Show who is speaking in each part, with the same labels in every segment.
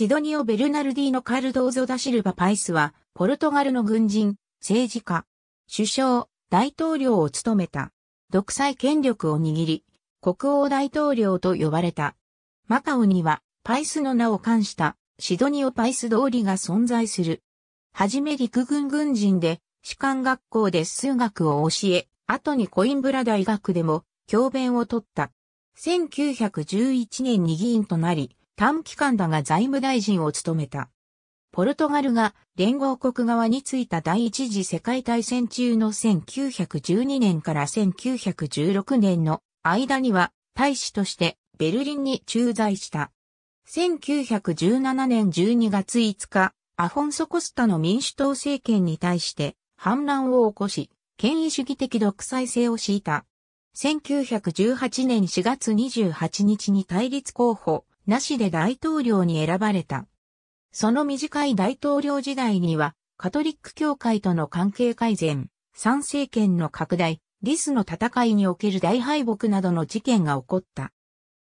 Speaker 1: シドニオ・ベルナルディのカルドーゾ・ダ・シルバ・パイスは、ポルトガルの軍人、政治家、首相、大統領を務めた。独裁権力を握り、国王大統領と呼ばれた。マカオには、パイスの名を冠したシドニオ・パイス通りが存在する。はじめ陸軍軍人で、士官学校で数学を教え、後にコインブラ大学でも教鞭を取った。1911年に議員となり、短期間だが財務大臣を務めた。ポルトガルが連合国側についた第一次世界大戦中の1912年から1916年の間には大使としてベルリンに駐在した。1917年12月5日、アフォンソ・コスタの民主党政権に対して反乱を起こし、権威主義的独裁性を敷いた。1918年4月28日に対立候補、なしで大統領に選ばれた。その短い大統領時代には、カトリック教会との関係改善、参政権の拡大、リスの戦いにおける大敗北などの事件が起こった。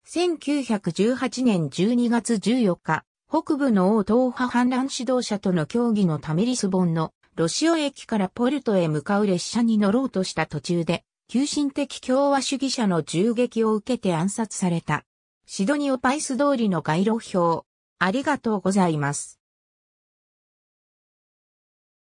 Speaker 1: 1918年12月14日、北部の王党派反乱指導者との協議のためリスボンのロシオ駅からポルトへ向かう列車に乗ろうとした途中で、急進的共和主義者の銃撃を受けて暗殺された。シドニオパイス通りの街路標。ありがとうございます。